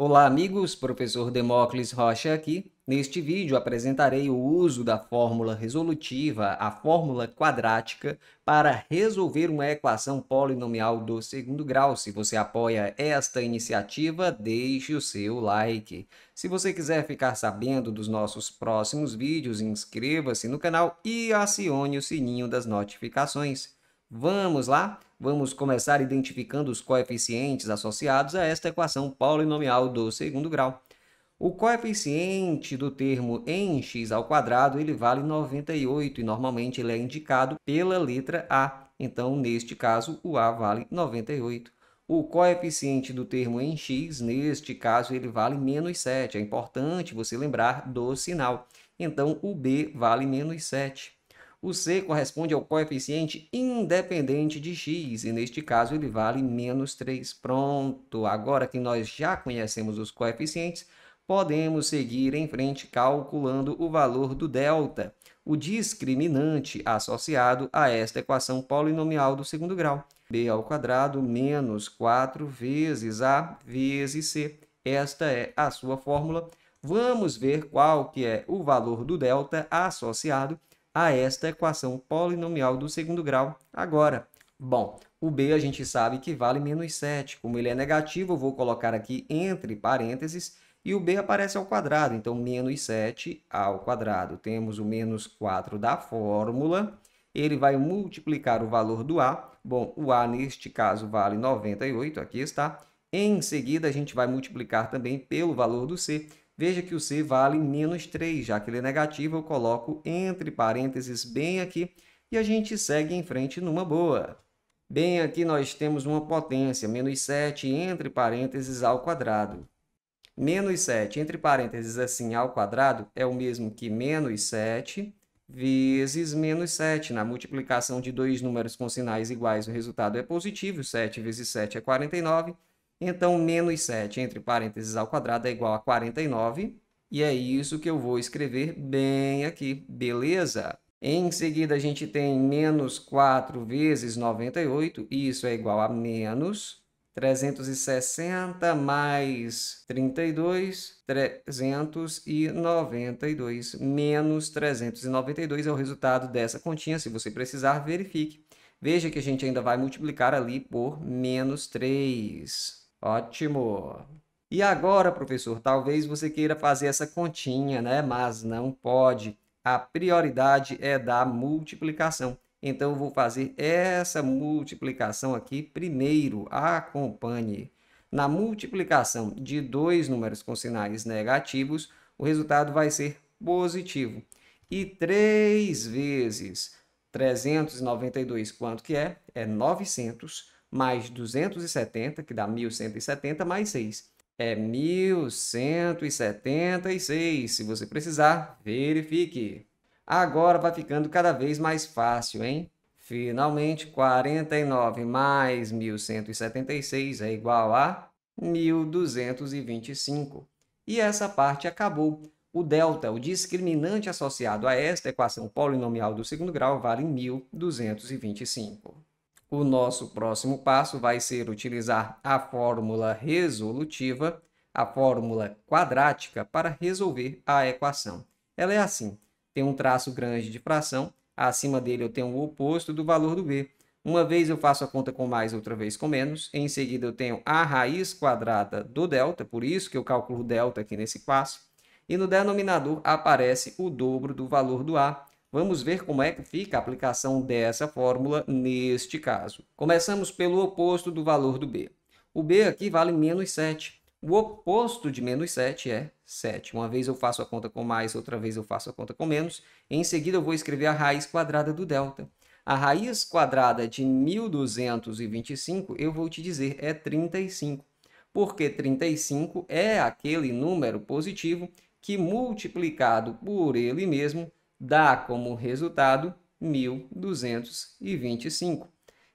Olá, amigos. Professor Demócles Rocha aqui. Neste vídeo apresentarei o uso da fórmula resolutiva, a fórmula quadrática, para resolver uma equação polinomial do segundo grau. Se você apoia esta iniciativa, deixe o seu like. Se você quiser ficar sabendo dos nossos próximos vídeos, inscreva-se no canal e acione o sininho das notificações. Vamos lá? Vamos começar identificando os coeficientes associados a esta equação polinomial do segundo grau. O coeficiente do termo em x ao quadrado ele vale 98 e normalmente ele é indicado pela letra A. Então, neste caso, o A vale 98. O coeficiente do termo em x, neste caso, ele vale menos 7. É importante você lembrar do sinal. Então, o B vale menos 7. O C corresponde ao coeficiente independente de x, e neste caso ele vale menos 3. Pronto, agora que nós já conhecemos os coeficientes, podemos seguir em frente calculando o valor do delta, o discriminante associado a esta equação polinomial do segundo grau. b ao quadrado menos 4 vezes a vezes c. Esta é a sua fórmula. Vamos ver qual que é o valor do delta associado a esta equação polinomial do segundo grau agora. Bom, o b a gente sabe que vale menos 7. Como ele é negativo, eu vou colocar aqui entre parênteses e o b aparece ao quadrado. Então, menos 7 ao quadrado. Temos o menos 4 da fórmula. Ele vai multiplicar o valor do a. Bom, o a neste caso vale 98, aqui está. Em seguida, a gente vai multiplicar também pelo valor do c. Veja que o C vale menos 3, já que ele é negativo, eu coloco entre parênteses bem aqui e a gente segue em frente numa boa. Bem aqui nós temos uma potência, menos 7 entre parênteses ao quadrado. Menos 7 entre parênteses assim ao quadrado é o mesmo que menos 7 vezes menos 7. Na multiplicação de dois números com sinais iguais, o resultado é positivo. 7 vezes 7 é 49. Então, menos 7 entre parênteses ao quadrado é igual a 49. E é isso que eu vou escrever bem aqui, beleza? Em seguida, a gente tem menos 4 vezes 98, isso é igual a menos 360 mais 32, 392. Menos 392 é o resultado dessa continha. Se você precisar, verifique. Veja que a gente ainda vai multiplicar ali por menos 3. Ótimo. E agora, professor, talvez você queira fazer essa continha, né? Mas não pode. A prioridade é da multiplicação. Então, eu vou fazer essa multiplicação aqui primeiro. Acompanhe. Na multiplicação de dois números com sinais negativos, o resultado vai ser positivo. E 3 vezes 392, quanto que é? É 900 mais 270, que dá 1170, mais 6. É 1176. Se você precisar, verifique. Agora vai ficando cada vez mais fácil, hein? Finalmente, 49 mais 1176 é igual a 1225. E essa parte acabou. O delta, o discriminante associado a esta equação polinomial do segundo grau, vale 1225. O nosso próximo passo vai ser utilizar a fórmula resolutiva, a fórmula quadrática, para resolver a equação. Ela é assim: tem um traço grande de fração, acima dele eu tenho o oposto do valor do b. Uma vez eu faço a conta com mais, outra vez com menos. Em seguida, eu tenho a raiz quadrada do delta, por isso que eu calculo delta aqui nesse passo. E no denominador aparece o dobro do valor do a, Vamos ver como é que fica a aplicação dessa fórmula neste caso. Começamos pelo oposto do valor do b. O b aqui vale menos 7. O oposto de menos 7 é 7. Uma vez eu faço a conta com mais, outra vez eu faço a conta com menos. Em seguida, eu vou escrever a raiz quadrada do delta. A raiz quadrada de 1225, eu vou te dizer, é 35. Porque 35 é aquele número positivo que, multiplicado por ele mesmo, dá como resultado 1225.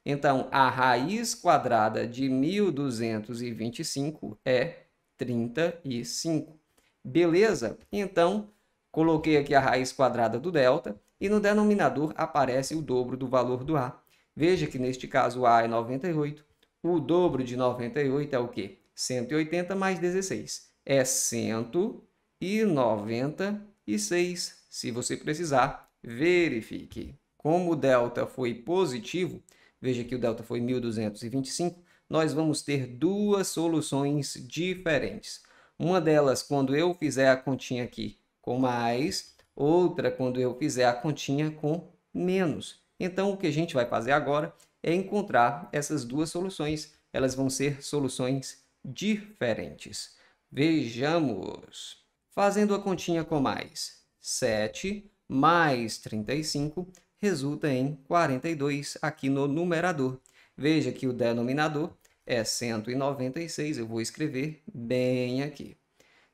Então, a raiz quadrada de 1225 é 35. Beleza? Então, coloquei aqui a raiz quadrada do delta e no denominador aparece o dobro do valor do A. Veja que neste caso A é 98. O dobro de 98 é o quê? 180 mais 16. É 196. Se você precisar, verifique. Como o delta foi positivo, veja que o delta foi 1225, nós vamos ter duas soluções diferentes. Uma delas quando eu fizer a continha aqui com mais, outra quando eu fizer a continha com menos. Então o que a gente vai fazer agora é encontrar essas duas soluções. Elas vão ser soluções diferentes. Vejamos. Fazendo a continha com mais, 7 mais 35 resulta em 42 aqui no numerador. Veja que o denominador é 196, eu vou escrever bem aqui.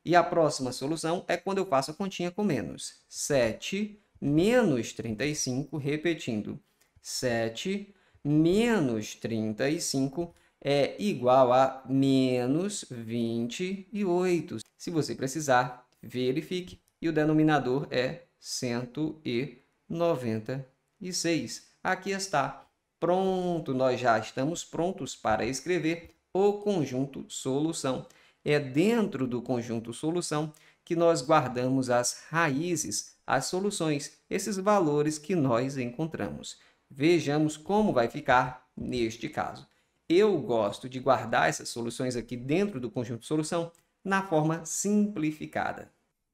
E a próxima solução é quando eu faço a continha com menos. 7 menos 35, repetindo, 7 menos 35 é igual a menos 28. Se você precisar, verifique e o denominador é 196. Aqui está. Pronto, nós já estamos prontos para escrever o conjunto solução. É dentro do conjunto solução que nós guardamos as raízes, as soluções, esses valores que nós encontramos. Vejamos como vai ficar neste caso. Eu gosto de guardar essas soluções aqui dentro do conjunto solução na forma simplificada.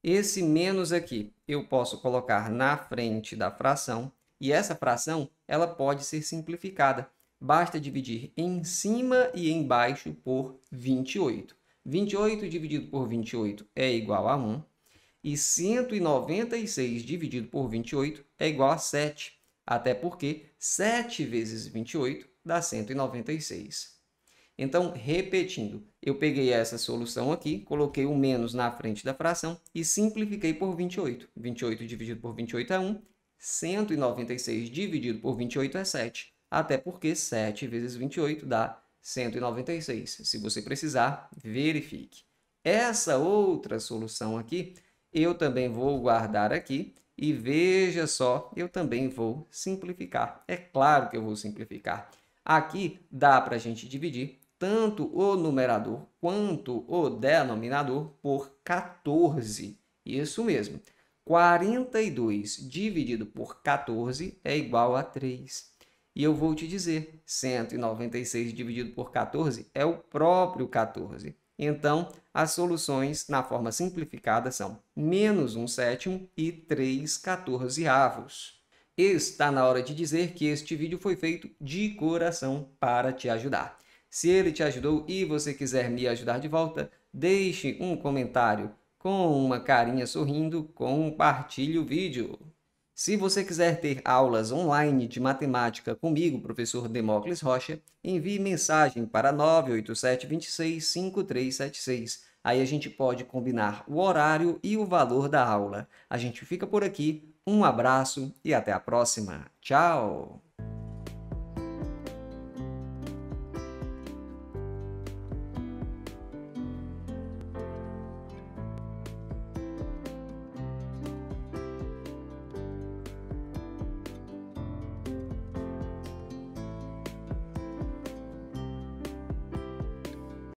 Esse menos aqui eu posso colocar na frente da fração e essa fração ela pode ser simplificada. Basta dividir em cima e embaixo por 28. 28 dividido por 28 é igual a 1 e 196 dividido por 28 é igual a 7, até porque 7 vezes 28 dá 196. Então, repetindo, eu peguei essa solução aqui, coloquei o menos na frente da fração e simplifiquei por 28. 28 dividido por 28 é 1, 196 dividido por 28 é 7, até porque 7 vezes 28 dá 196. Se você precisar, verifique. Essa outra solução aqui, eu também vou guardar aqui e veja só, eu também vou simplificar. É claro que eu vou simplificar. Aqui dá para a gente dividir tanto o numerador quanto o denominador, por 14. Isso mesmo. 42 dividido por 14 é igual a 3. E eu vou te dizer, 196 dividido por 14 é o próprio 14. Então, as soluções na forma simplificada são menos 1 sétimo e 3 quatorzeavos. Está na hora de dizer que este vídeo foi feito de coração para te ajudar. Se ele te ajudou e você quiser me ajudar de volta, deixe um comentário com uma carinha sorrindo, compartilhe o vídeo. Se você quiser ter aulas online de matemática comigo, professor Demócles Rocha, envie mensagem para 987265376. Aí a gente pode combinar o horário e o valor da aula. A gente fica por aqui. Um abraço e até a próxima. Tchau!